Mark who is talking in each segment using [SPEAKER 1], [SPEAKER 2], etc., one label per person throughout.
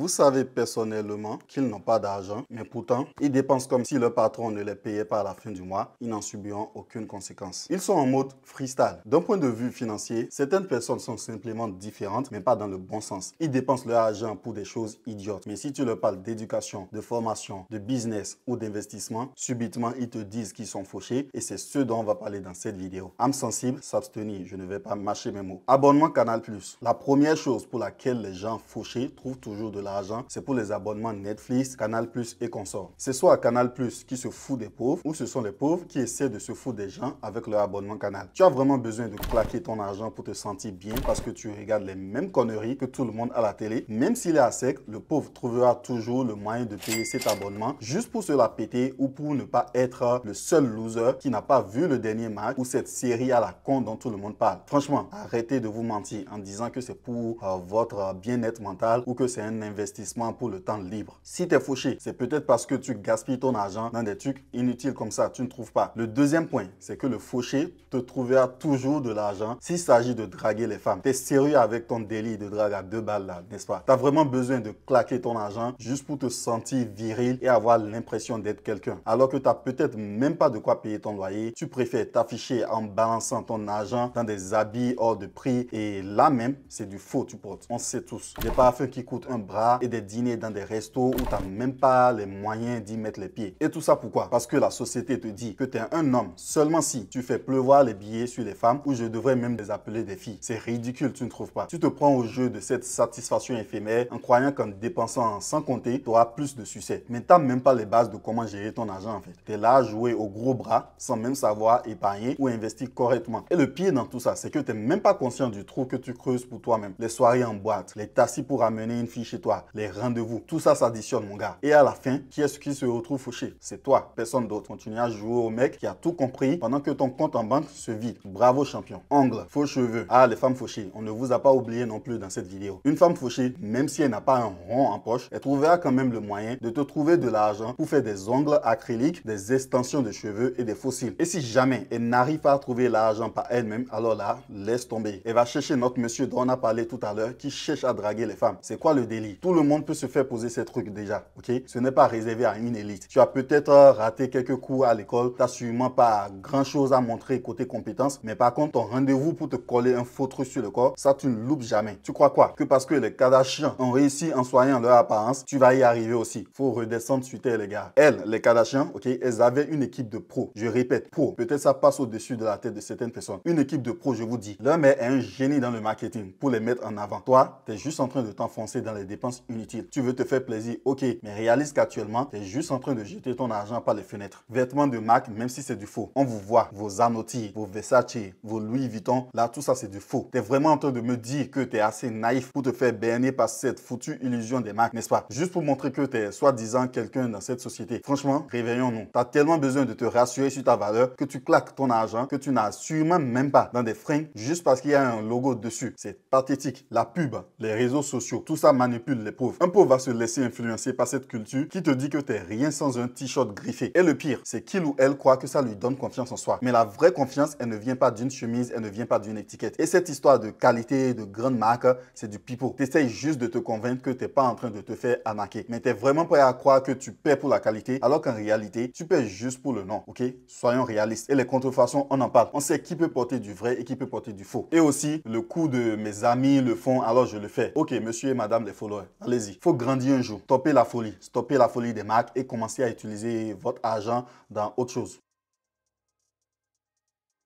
[SPEAKER 1] Vous savez personnellement qu'ils n'ont pas d'argent, mais pourtant, ils dépensent comme si leur patron ne les payait pas à la fin du mois, ils n'en subiront aucune conséquence. Ils sont en mode freestyle. D'un point de vue financier, certaines personnes sont simplement différentes, mais pas dans le bon sens. Ils dépensent leur argent pour des choses idiotes. Mais si tu leur parles d'éducation, de formation, de business ou d'investissement, subitement, ils te disent qu'ils sont fauchés et c'est ce dont on va parler dans cette vidéo. Âme sensible, s'abstenir, je ne vais pas mâcher mes mots. Abonnement Canal+. La première chose pour laquelle les gens fauchés trouvent toujours de l'argent, c'est pour les abonnements Netflix, Canal Plus et consorts. C'est soit Canal Plus qui se fout des pauvres ou ce sont les pauvres qui essaient de se foutre des gens avec leur abonnement Canal. Tu as vraiment besoin de claquer ton argent pour te sentir bien parce que tu regardes les mêmes conneries que tout le monde à la télé. Même s'il est à sec, le pauvre trouvera toujours le moyen de payer cet abonnement juste pour se la péter ou pour ne pas être le seul loser qui n'a pas vu le dernier match ou cette série à la con dont tout le monde parle. Franchement, arrêtez de vous mentir en disant que c'est pour euh, votre bien-être mental ou que c'est un investissement pour le temps libre. Si tu es fauché, c'est peut-être parce que tu gaspilles ton argent dans des trucs inutiles comme ça, tu ne trouves pas. Le deuxième point, c'est que le fauché te trouvera toujours de l'argent s'il s'agit de draguer les femmes. Tu es sérieux avec ton délit de drague à deux balles là, n'est-ce pas Tu as vraiment besoin de claquer ton argent juste pour te sentir viril et avoir l'impression d'être quelqu'un. Alors que tu n'as peut-être même pas de quoi payer ton loyer, tu préfères t'afficher en balançant ton argent dans des habits hors de prix et là même, c'est du faux tu portes. On sait tous. les parfums qui coûtent un bras et des dîners dans des restos où tu n'as même pas les moyens d'y mettre les pieds. Et tout ça pourquoi Parce que la société te dit que tu es un homme seulement si tu fais pleuvoir les billets sur les femmes où je devrais même les appeler des filles. C'est ridicule, tu ne trouves pas. Tu te prends au jeu de cette satisfaction éphémère en croyant qu'en dépensant sans compter, tu auras plus de succès. Mais tu n'as même pas les bases de comment gérer ton argent en fait. Tu es là à jouer au gros bras sans même savoir épargner ou investir correctement. Et le pire dans tout ça, c'est que tu n'es même pas conscient du trou que tu creuses pour toi-même. Les soirées en boîte, les taxis pour amener une fille chez toi les rendez-vous, tout ça s'additionne, mon gars. Et à la fin, qui est-ce qui se retrouve fauché C'est toi, personne d'autre. Continue à jouer au mec qui a tout compris pendant que ton compte en banque se vide. Bravo, champion. Angle, faux cheveux. Ah, les femmes fauchées, on ne vous a pas oublié non plus dans cette vidéo. Une femme fauchée, même si elle n'a pas un rond en poche, elle trouvera quand même le moyen de te trouver de l'argent pour faire des ongles acryliques, des extensions de cheveux et des fossiles. Et si jamais elle n'arrive pas à trouver l'argent par elle-même, alors là, laisse tomber. Elle va chercher notre monsieur dont on a parlé tout à l'heure qui cherche à draguer les femmes. C'est quoi le délit tout le monde peut se faire poser ces trucs déjà, ok Ce n'est pas réservé à une élite. Tu as peut-être euh, raté quelques cours à l'école, tu n'as sûrement pas grand-chose à montrer côté compétences, mais par contre, ton rendez-vous pour te coller un faux truc sur le corps, ça, tu ne loupes jamais. Tu crois quoi Que parce que les Kardashians ont réussi en soignant leur apparence, tu vas y arriver aussi. Faut redescendre sur terre, les gars. Elles, les Kardashians, ok, elles avaient une équipe de pros. Je répète, pros. Peut-être ça passe au-dessus de la tête de certaines personnes. Une équipe de pros, je vous dis. L'homme est un génie dans le marketing pour les mettre en avant. Toi, tu es juste en train de t'enfoncer dans les dépenses inutile. Tu veux te faire plaisir, ok, mais réalise qu'actuellement, tu es juste en train de jeter ton argent par les fenêtres. Vêtements de marque, même si c'est du faux. On vous voit, vos Armani, vos Versace, vos Louis Vuitton, là, tout ça, c'est du faux. Tu es vraiment en train de me dire que tu es assez naïf pour te faire berner par cette foutue illusion des marques, n'est-ce pas Juste pour montrer que tu es soi-disant quelqu'un dans cette société. Franchement, réveillons-nous. Tu as tellement besoin de te rassurer sur ta valeur que tu claques ton argent que tu n'as sûrement même pas dans des fringues juste parce qu'il y a un logo dessus. C'est pathétique. La pub, les réseaux sociaux, tout ça manipule les Un pauvre va se laisser influencer par cette culture qui te dit que t'es rien sans un t-shirt griffé. Et le pire, c'est qu'il ou elle croit que ça lui donne confiance en soi. Mais la vraie confiance, elle ne vient pas d'une chemise, elle ne vient pas d'une étiquette. Et cette histoire de qualité, de grande marque, c'est du pipeau. T'essayes juste de te convaincre que tu n'es pas en train de te faire arnaquer. Mais t'es vraiment prêt à croire que tu paies pour la qualité, alors qu'en réalité, tu paies juste pour le nom. Ok Soyons réalistes. Et les contrefaçons, on en parle. On sait qui peut porter du vrai et qui peut porter du faux. Et aussi, le coup de mes amis le font, alors je le fais. Ok, monsieur et madame les followers. Allez-y. faut grandir un jour. Stopper la folie. Stopper la folie des marques et commencer à utiliser votre argent dans autre chose.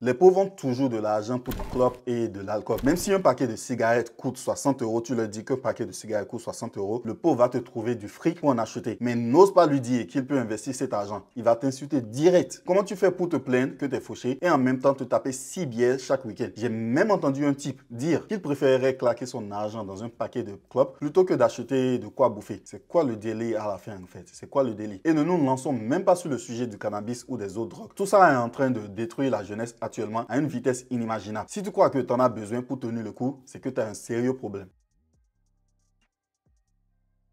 [SPEAKER 1] Les pauvres vendent toujours de l'argent pour de clopes et de l'alcool. Même si un paquet de cigarettes coûte 60 euros, tu leur dis qu'un paquet de cigarettes coûte 60 euros, le pauvre va te trouver du fric pour en acheter. Mais n'ose pas lui dire qu'il peut investir cet argent. Il va t'insulter direct. Comment tu fais pour te plaindre que t'es fauché et en même temps te taper 6 bières chaque week-end J'ai même entendu un type dire qu'il préférerait claquer son argent dans un paquet de clopes plutôt que d'acheter de quoi bouffer. C'est quoi le délai à la fin en fait C'est quoi le délai Et ne nous lançons même pas sur le sujet du cannabis ou des autres drogues. Tout ça est en train de détruire la jeunesse actuellement à une vitesse inimaginable. Si tu crois que tu en as besoin pour tenir le coup, c'est que tu as un sérieux problème.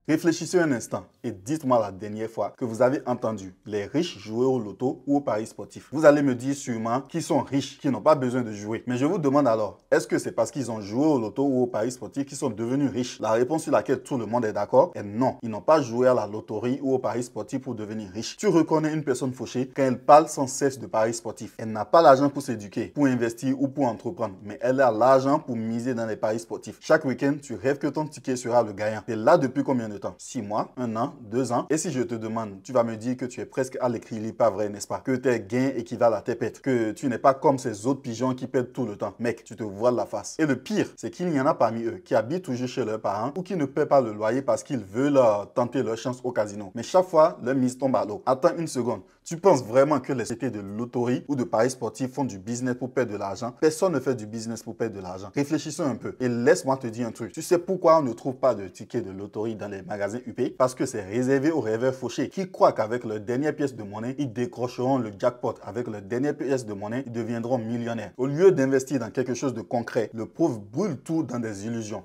[SPEAKER 1] Réfléchissez un instant et dites-moi la dernière fois que vous avez entendu les riches jouer au loto ou au pari sportif. Vous allez me dire sûrement qu'ils sont riches, qu'ils n'ont pas besoin de jouer. Mais je vous demande alors, est-ce que c'est parce qu'ils ont joué au loto ou au pari sportif qu'ils sont devenus riches La réponse sur laquelle tout le monde est d'accord est non. Ils n'ont pas joué à la loterie ou au pari sportif pour devenir riches. Tu reconnais une personne fauchée quand elle parle sans cesse de paris sportif. Elle n'a pas l'argent pour s'éduquer, pour investir ou pour entreprendre, mais elle a l'argent pour miser dans les paris sportifs. Chaque week-end, tu rêves que ton ticket sera le gagnant. Et là depuis combien de Six temps 6 mois, un an, deux ans. Et si je te demande, tu vas me dire que tu es presque à l'écrit, pas vrai, n'est-ce pas Que tes gains équivalent à tes pertes, que tu n'es pas comme ces autres pigeons qui perdent tout le temps. Mec, tu te vois la face. Et le pire, c'est qu'il y en a parmi eux qui habitent toujours chez leurs parents ou qui ne paient pas le loyer parce qu'ils veulent tenter leur chance au casino. Mais chaque fois, leur mise tombe à l'eau. Attends une seconde. Tu penses vraiment que les sociétés de loterie ou de paris sportifs font du business pour perdre de l'argent Personne ne fait du business pour perdre de l'argent. Réfléchissons un peu et laisse-moi te dire un truc. Tu sais pourquoi on ne trouve pas de tickets de loterie dans les Magasin UP parce que c'est réservé aux rêveurs fauchés qui croient qu'avec leur dernière pièce de monnaie, ils décrocheront le jackpot. Avec leur dernière pièce de monnaie, ils deviendront millionnaires. Au lieu d'investir dans quelque chose de concret, le pauvre brûle tout dans des illusions.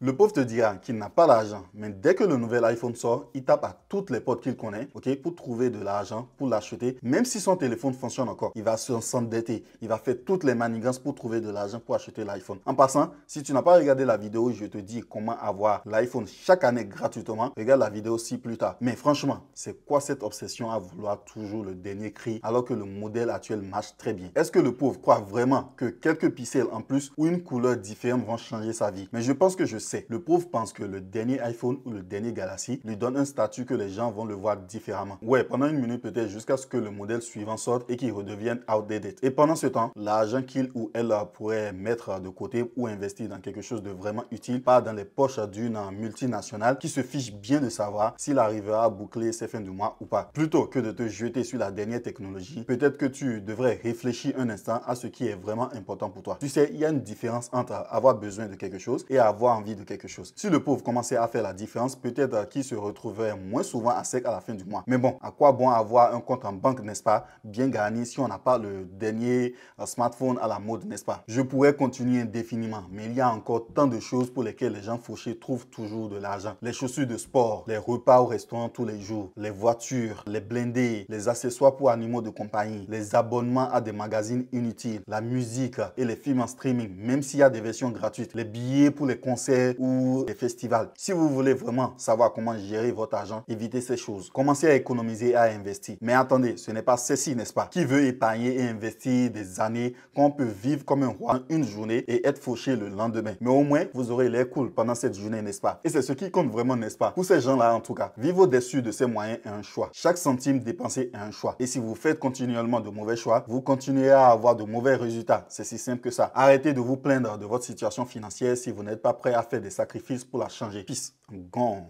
[SPEAKER 1] Le pauvre te dira qu'il n'a pas l'argent, mais dès que le nouvel iPhone sort, il tape à toutes les portes qu'il connaît, ok, pour trouver de l'argent, pour l'acheter. Même si son téléphone fonctionne encore, il va s'endetter, il va faire toutes les manigances pour trouver de l'argent pour acheter l'iPhone. En passant, si tu n'as pas regardé la vidéo, je te dis comment avoir l'iPhone chaque année gratuitement. Regarde la vidéo si plus tard. Mais franchement, c'est quoi cette obsession à vouloir toujours le dernier cri alors que le modèle actuel marche très bien Est-ce que le pauvre croit vraiment que quelques pixels en plus ou une couleur différente vont changer sa vie Mais je pense que je le pauvre pense que le dernier iPhone ou le dernier Galaxy lui donne un statut que les gens vont le voir différemment. Ouais, pendant une minute peut-être jusqu'à ce que le modèle suivant sorte et qu'il redevienne outdated. Et pendant ce temps, l'argent qu'il ou elle pourrait mettre de côté ou investir dans quelque chose de vraiment utile part dans les poches d'une multinationale qui se fiche bien de savoir s'il arrivera à boucler ses fins de mois ou pas. Plutôt que de te jeter sur la dernière technologie, peut-être que tu devrais réfléchir un instant à ce qui est vraiment important pour toi. Tu sais, il y a une différence entre avoir besoin de quelque chose et avoir envie quelque chose. Si le pauvre commençait à faire la différence, peut-être euh, qu'il se retrouverait moins souvent à sec à la fin du mois. Mais bon, à quoi bon avoir un compte en banque, n'est-ce pas, bien garni si on n'a pas le dernier euh, smartphone à la mode, n'est-ce pas Je pourrais continuer indéfiniment, mais il y a encore tant de choses pour lesquelles les gens fauchés trouvent toujours de l'argent. Les chaussures de sport, les repas au restaurant tous les jours, les voitures, les blindés, les accessoires pour animaux de compagnie, les abonnements à des magazines inutiles, la musique et les films en streaming, même s'il y a des versions gratuites, les billets pour les concerts, ou des festivals. Si vous voulez vraiment savoir comment gérer votre argent, évitez ces choses. Commencez à économiser et à investir. Mais attendez, ce n'est pas ceci, n'est-ce pas Qui veut épargner et investir des années qu'on peut vivre comme un roi une journée et être fauché le lendemain Mais au moins, vous aurez l'air cool pendant cette journée, n'est-ce pas Et c'est ce qui compte vraiment, n'est-ce pas Pour ces gens-là, en tout cas, vivre au-dessus de ces moyens est un choix. Chaque centime dépensé est un choix. Et si vous faites continuellement de mauvais choix, vous continuerez à avoir de mauvais résultats. C'est si simple que ça. Arrêtez de vous plaindre de votre situation financière si vous n'êtes pas prêt à faire des sacrifices pour la changer. Peace. gone.